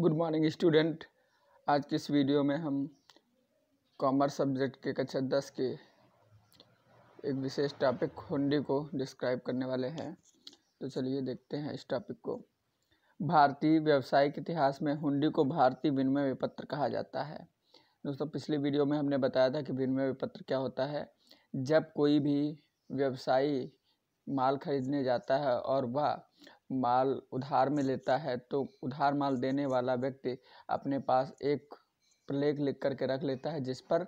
good morning student आज की इस वीडियो में हम कॉमर्स सब्जेक्ट के कक्षा दस के एक विशेष टॉपिक हुंडी को डिस्क्राइब करने वाले हैं तो चलिए देखते हैं इस टॉपिक को भारतीय व्यवसायिक इतिहास में हुंडी को भारतीय विनिमय विपत्र कहा जाता है दोस्तों पिछली वीडियो में हमने बताया था कि विनिमय विपत्र क्या होता है जब कोई भी व्यवसायी माल खरीदने जाता है और वह माल उधार में लेता है तो उधार माल देने वाला व्यक्ति अपने पास एक प्लेग लिख करके रख लेता है जिस पर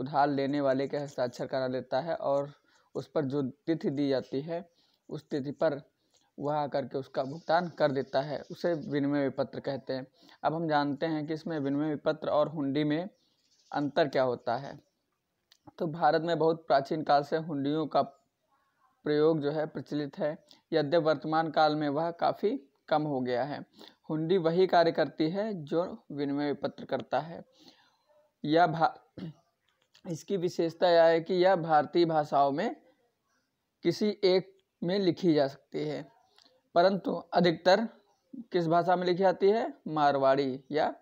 उधार लेने वाले के हस्ताक्षर करा लेता है और उस पर जो तिथि दी जाती है उस तिथि पर वह आकर के उसका भुगतान कर देता है उसे विनिमय विपत्र कहते हैं अब हम जानते हैं कि इसमें विनिमय विपत्र और हुंडी में अंतर क्या होता है तो भारत में बहुत प्राचीन काल से हुंडियों का प्रयोग जो है प्रचलित है यद्यप वर्तमान काल में वह काफ़ी कम हो गया है हुंडी वही कार्य करती है जो विनिमय पत्र करता है यह भा इसकी विशेषता यह है कि यह भारतीय भाषाओं में किसी एक में लिखी जा सकती है परंतु अधिकतर किस भाषा में लिखी जाती है मारवाड़ी या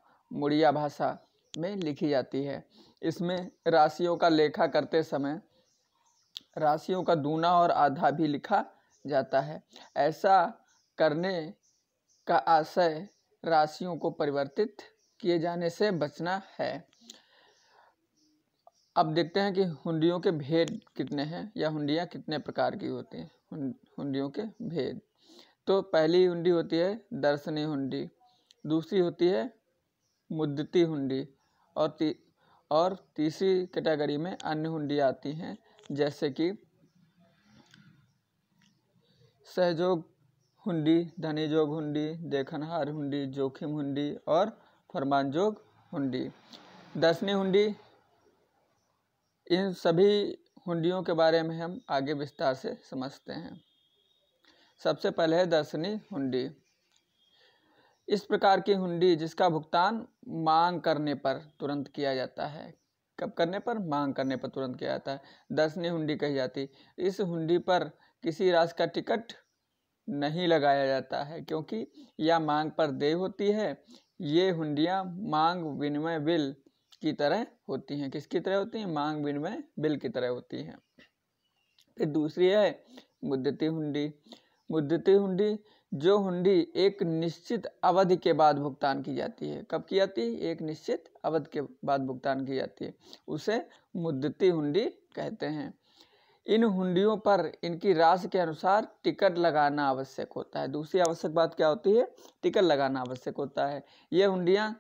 मुड़िया भाषा में लिखी जाती है इसमें राशियों का लेखा करते समय राशियों का दूना और आधा भी लिखा जाता है ऐसा करने का आशय राशियों को परिवर्तित किए जाने से बचना है अब देखते हैं कि हुंडियों के भेद कितने हैं या हुंडियाँ कितने प्रकार की होती हैं हुंडियों के भेद तो पहली हुंडी होती है दर्शनी हुंडी दूसरी होती है मुद्दती हुंडी और ती, और तीसरी कैटेगरी में अन्य हुंडी आती हैं जैसे कि सहयोग हुंडी धनीजोग हुंडी देखनहार हुंडी जोखिम हुंडी और फरमानजोग हुंडी दसवीं हुंडी इन सभी हुंडियों के बारे में हम आगे विस्तार से समझते हैं सबसे पहले है दर्शनी हुंडी इस प्रकार की हुंडी जिसका भुगतान मांग करने पर तुरंत किया जाता है कब करने पर मांग करने पर तुरंत किया जाता है दर्शनी हुंडी कही जाती इस हुंडी पर किसी राज का टिकट नहीं लगाया जाता है क्योंकि यह मांग पर देय होती है ये हुंडियाँ मांग विनिमय बिल की तरह होती हैं किसकी तरह होती हैं मांग विनिमय बिल की तरह होती हैं फिर दूसरी है मुद्दती हुंडी मुद्दती हुंडी जो हुंडी एक निश्चित अवधि के बाद भुगतान की जाती है कब की जाती है एक निश्चित अवधि के बाद भुगतान की जाती है उसे मुद्दती हुंडी कहते हैं इन हुंडियों पर इनकी राशि के अनुसार टिकट लगाना आवश्यक होता है दूसरी आवश्यक बात क्या होती है टिकट लगाना आवश्यक होता है ये हुंडियाँ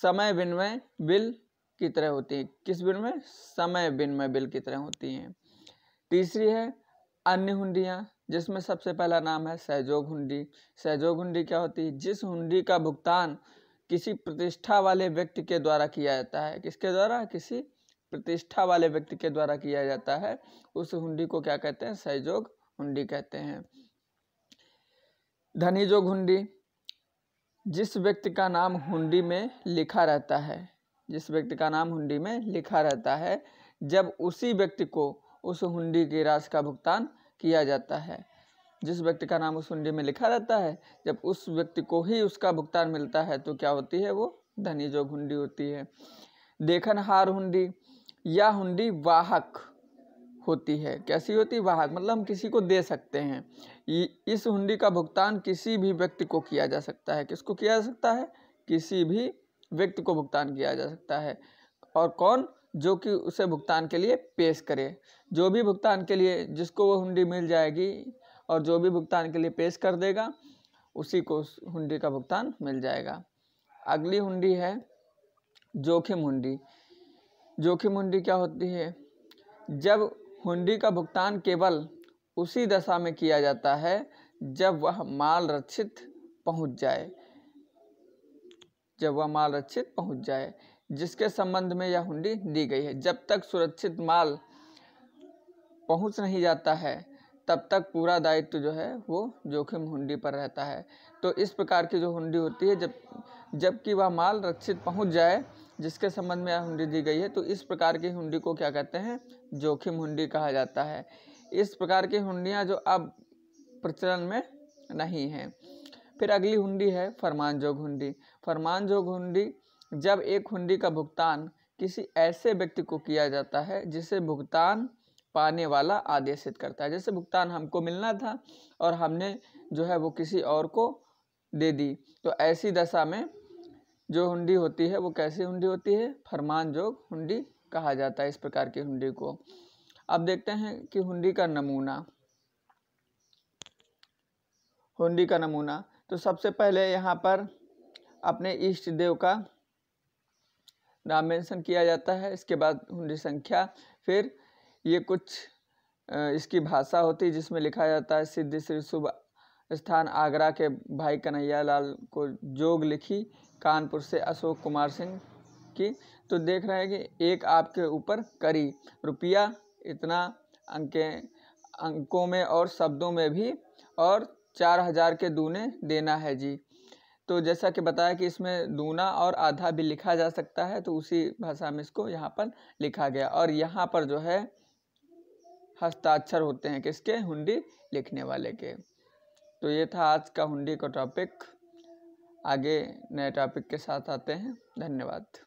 समय विनिमय बिल की तरह होती हैं किस विनिमय समय विनिमय बिल की तरह होती हैं तीसरी है अन्य हुंडियाँ जिसमें सबसे पहला नाम है सहयोग हुंडी सहयोग हुंडी क्या होती है जिस हुंडी का भुगतान किसी प्रतिष्ठा वाले व्यक्ति के द्वारा किया जाता है किसके द्वारा किसी प्रतिष्ठा वाले व्यक्ति के द्वारा किया जाता है उस हुंडी को क्या कहते हैं सहयोग हुंडी कहते हैं धनी जोग हुंडी जिस व्यक्ति का नाम हुंडी में लिखा रहता है जिस व्यक्ति का नाम हुंडी में लिखा रहता है जब उसी व्यक्ति को उस हुंडी की राशि का भुगतान किया जाता है जिस व्यक्ति का नाम उस हुंडी में लिखा रहता है जब उस व्यक्ति को ही उसका भुगतान मिलता है तो क्या होती है वो धनी जोग हुंडी होती है देखनहार हुंडी या हुंडी वाहक होती है कैसी होती है वाहक मतलब हम किसी को दे सकते हैं इस हुंडी का भुगतान किसी भी व्यक्ति को किया जा सकता है किसको किया जा सकता है किसी भी व्यक्ति को भुगतान किया जा सकता है और कौन जो कि उसे भुगतान के लिए पेश करे जो भी भुगतान के लिए जिसको वो हुंडी मिल जाएगी और जो भी भुगतान के लिए पेश कर देगा उसी को उस हुंडी का भुगतान मिल जाएगा अगली हुंडी है जोखिम हुंडी जोखिम हुंडी क्या होती है जब हुंडी का भुगतान केवल उसी दशा में किया जाता है जब वह माल रक्षित पहुंच जाए जब वह माल रक्षित पहुंच जाए जिसके संबंध में यह हुंडी दी गई है जब तक सुरक्षित माल पहुंच नहीं जाता है तब तक पूरा दायित्व जो है वो जोखिम हुंडी पर रहता है तो इस प्रकार की जो हुंडी होती है जब जबकि वह माल रक्षित पहुंच जाए जिसके संबंध में यह हुंडी दी गई है तो इस प्रकार की हुंडी को क्या कहते हैं जोखिम हुंडी कहा जाता है इस प्रकार की हुंडियाँ जो अब प्रचलन में नहीं हैं फिर अगली हुंडी है फरमान जोग हुंडी फरमान जोग हुंडी जब एक हुंडी का भुगतान किसी ऐसे व्यक्ति को किया जाता है जिसे भुगतान पाने वाला आदेशित करता है जैसे भुगतान हमको मिलना था और हमने जो है वो किसी और को दे दी तो ऐसी दशा में जो हुंडी होती है वो कैसी हुंडी होती है फरमान जोग हुंडी कहा जाता है इस प्रकार की हुंडी को अब देखते हैं कि हुंडी का नमूना हुंडी का नमूना तो सबसे पहले यहाँ पर अपने इष्ट देव का नाम मेंशन किया जाता है इसके बाद हुंडी संख्या फिर ये कुछ इसकी भाषा होती है जिसमें लिखा जाता है सिद्ध श्री शुभ स्थान आगरा के भाई कन्हैया लाल को जोग लिखी कानपुर से अशोक कुमार सिंह की तो देख रहे हैं कि एक आपके ऊपर करी रुपया इतना अंके अंकों में और शब्दों में भी और चार हजार के दूने देना है जी तो जैसा कि बताया कि इसमें दूना और आधा भी लिखा जा सकता है तो उसी भाषा में इसको यहाँ पर लिखा गया और यहाँ पर जो है हस्ताक्षर होते हैं किसके हुंडी लिखने वाले के तो ये था आज का हुंडी का टॉपिक आगे नए टॉपिक के साथ आते हैं धन्यवाद